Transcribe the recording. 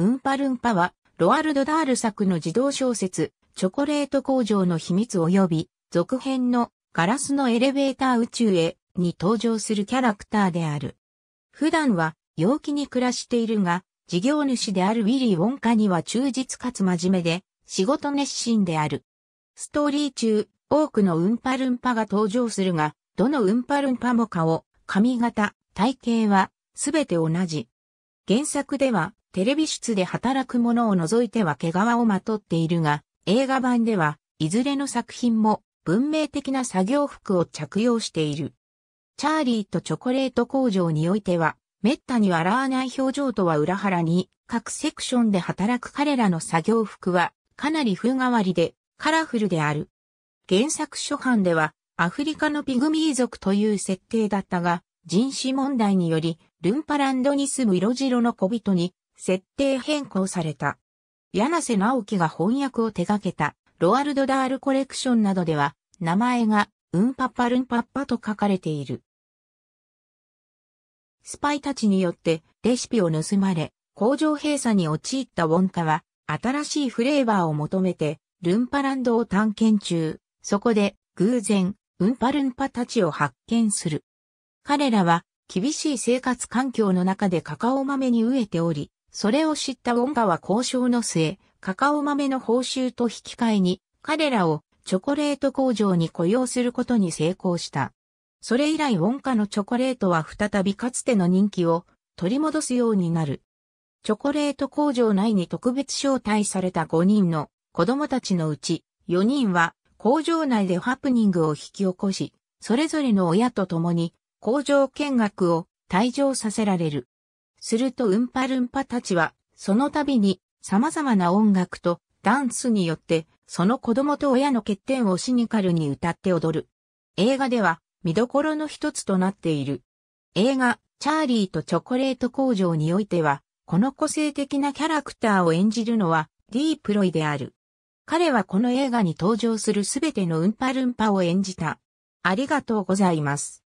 ウンパルンパは、ロアルド・ダール作の自動小説、チョコレート工場の秘密及び、続編のガラスのエレベーター宇宙へに登場するキャラクターである。普段は陽気に暮らしているが、事業主であるウィリー・ウォンカには忠実かつ真面目で、仕事熱心である。ストーリー中、多くのウンパルンパが登場するが、どのウンパルンパも顔、髪型、体型は、すべて同じ。原作では、テレビ室で働く者を除いては毛皮をまとっているが、映画版では、いずれの作品も文明的な作業服を着用している。チャーリーとチョコレート工場においては、滅多に笑わない表情とは裏腹に、各セクションで働く彼らの作業服は、かなり風変わりで、カラフルである。原作初版では、アフリカのピグミー族という設定だったが、人種問題により、ルンパランドに住む色白の小人に設定変更された。柳瀬直樹が翻訳を手掛けたロアルド・ダールコレクションなどでは名前がうんぱっぱるんぱっぱと書かれている。スパイたちによってレシピを盗まれ工場閉鎖に陥ったウォンカは新しいフレーバーを求めてルンパランドを探検中、そこで偶然うんぱるんぱたちを発見する。彼らは厳しい生活環境の中でカカオ豆に飢えており、それを知ったウォンパは交渉の末、カカオ豆の報酬と引き換えに、彼らをチョコレート工場に雇用することに成功した。それ以来ウォンカのチョコレートは再びかつての人気を取り戻すようになる。チョコレート工場内に特別招待された5人の子供たちのうち4人は工場内でハプニングを引き起こし、それぞれの親と共に工場見学を退場させられる。するとウンパルンパたちは、その度に様々な音楽とダンスによって、その子供と親の欠点をシニカルに歌って踊る。映画では見どころの一つとなっている。映画、チャーリーとチョコレート工場においては、この個性的なキャラクターを演じるのはディープロイである。彼はこの映画に登場するすべてのウンパルンパを演じた。ありがとうございます。